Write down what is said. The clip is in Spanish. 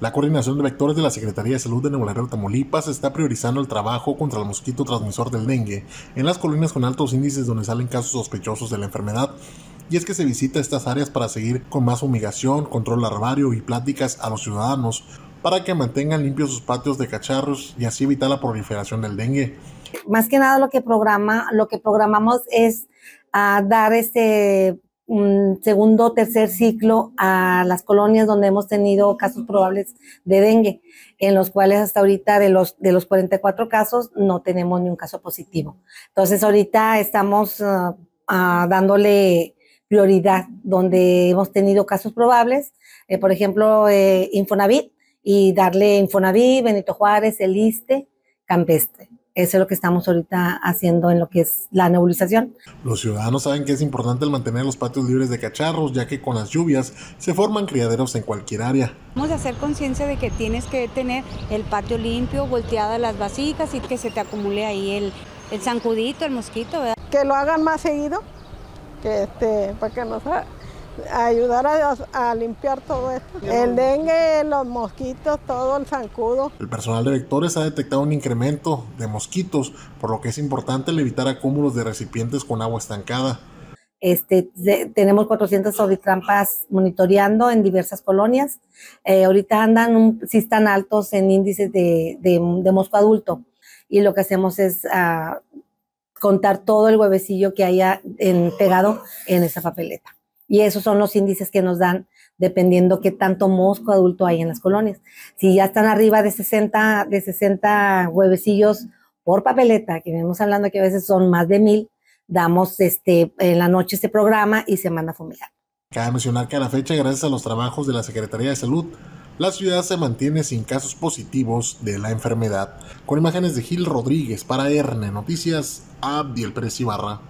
La coordinación de vectores de la Secretaría de Salud de Nuevo Laredo, Tamaulipas, está priorizando el trabajo contra el mosquito transmisor del dengue en las colonias con altos índices donde salen casos sospechosos de la enfermedad. Y es que se visita estas áreas para seguir con más fumigación, control larvario y pláticas a los ciudadanos para que mantengan limpios sus patios de cacharros y así evitar la proliferación del dengue. Más que nada lo que programa, lo que programamos es a ah, dar este un segundo tercer ciclo a las colonias donde hemos tenido casos probables de dengue, en los cuales hasta ahorita de los, de los 44 casos no tenemos ni un caso positivo. Entonces ahorita estamos eh, ah, dándole prioridad donde hemos tenido casos probables, eh, por ejemplo, eh, Infonavit, y darle Infonavit, Benito Juárez, el Campestre. Eso es lo que estamos ahorita haciendo en lo que es la nebulización. Los ciudadanos saben que es importante el mantener los patios libres de cacharros, ya que con las lluvias se forman criaderos en cualquier área. Vamos a hacer conciencia de que tienes que tener el patio limpio, volteadas las vasijas y que se te acumule ahí el, el zancudito, el mosquito. Que lo hagan más seguido, que este, para que se ayudar a, a, limpiar todo esto. El dengue, los mosquitos, todo el zancudo. El personal de vectores ha detectado un incremento de mosquitos, por lo que es importante evitar acúmulos de recipientes con agua estancada. Este, tenemos 400 auditrampas monitoreando en diversas colonias. Eh, ahorita andan, sí están altos en índices de, de, mosco adulto. Y lo que hacemos es ah, contar todo el huevecillo que haya pegado en esa papeleta. Y esos son los índices que nos dan dependiendo qué tanto mosco adulto hay en las colonias. Si ya están arriba de 60, de 60 huevecillos por papeleta, que venimos hablando que a veces son más de mil, damos este, en la noche este programa y se manda a fumigar. Cabe mencionar que a la fecha, gracias a los trabajos de la Secretaría de Salud, la ciudad se mantiene sin casos positivos de la enfermedad. Con imágenes de Gil Rodríguez para ERNE Noticias, Abdiel Pérez Ibarra.